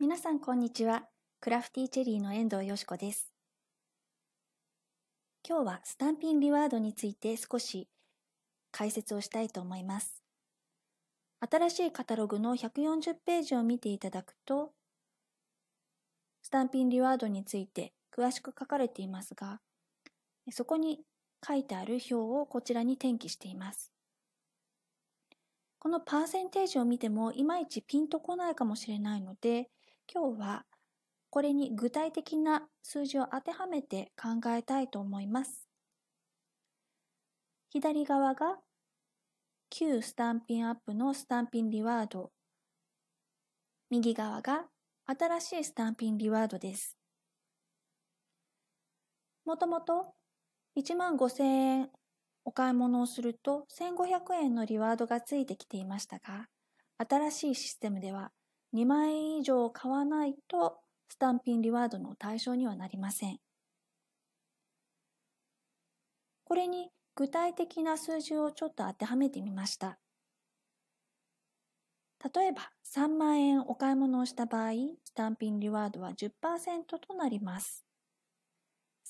皆さんこんにちは。クラフティーチェリーの遠藤よしこです。今日はスタンピンリワードについて少し解説をしたいと思います。新しいカタログの140ページを見ていただくと、スタンピンリワードについて詳しく書かれていますが、そこに書いてある表をこちらに転記しています。このパーセンテージを見てもいまいちピンとこないかもしれないので、今日はこれに具体的な数字を当てはめて考えたいと思います。左側が旧スタンピンアップのスタンピンリワード。右側が新しいスタンピンリワードです。もともと1万5000円お買い物をすると1500円のリワードがついてきていましたが、新しいシステムでは2万円以上買わないとスタンピンリワードの対象にはなりません。これに具体的な数字をちょっと当てはめてみました。例えば3万円お買い物をした場合、スタンピンリワードは10%となります。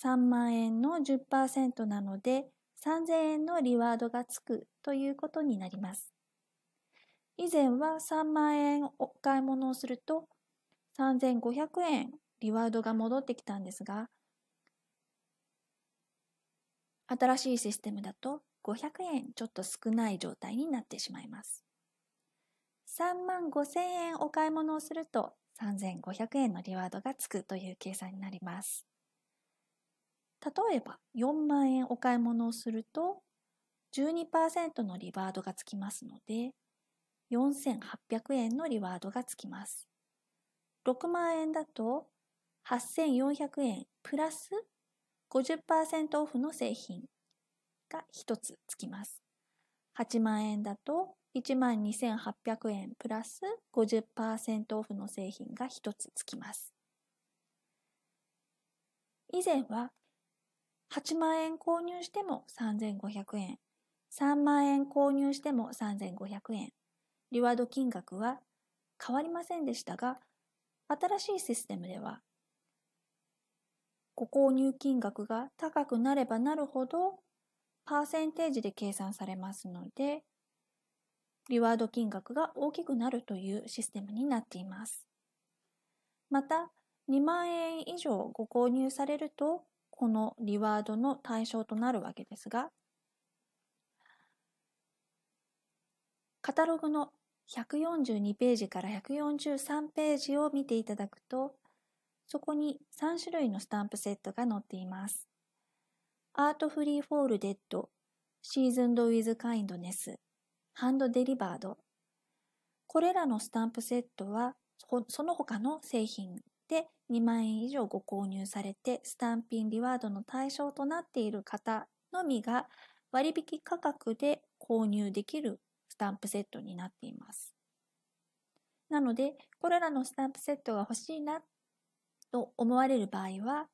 3万円の10%なので3000円のリワードがつくということになります。以前は3万円お買い物をすると3500円リワードが戻ってきたんですが、新しいシステムだと500円ちょっと少ない状態になってしまいます。3万5000円お買い物をすると3500円のリワードがつくという計算になります。例えば4万円お買い物をすると12%のリワードがつきますので4800円のリワードがつきます。6万円だと8400円プラス50%オフの製品が1つつきます。8万円だと12,800円プラス50%オフの製品が1つつきます。以前は8万円購入しても3500円、3万円購入しても3500円、リワード金額は変わりませんでしたが、新しいシステムでは、ご購入金額が高くなればなるほど、パーセンテージで計算されますので、リワード金額が大きくなるというシステムになっています。また、2万円以上ご購入されると、このリワードの対象となるわけですが、カタログの142ページから143ページを見ていただくと、そこに3種類のスタンプセットが載っています。アートフリーフォールデッド、シーズンドウィズカインドネス、ハンドデリバード。これらのスタンプセットは、その他の製品で2万円以上ご購入されて、スタンピンリワードの対象となっている方のみが割引価格で購入できるスタンプセットになっています。なので、これらのスタンプセットが欲しいなと思われる場合は、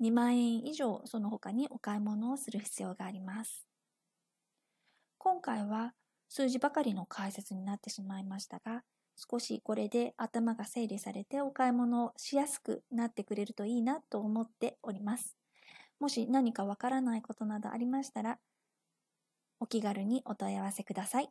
2万円以上その他にお買い物をする必要があります。今回は数字ばかりの解説になってしまいましたが、少しこれで頭が整理されてお買い物をしやすくなってくれるといいなと思っております。もし何かわからないことなどありましたら、お気軽にお問い合わせください。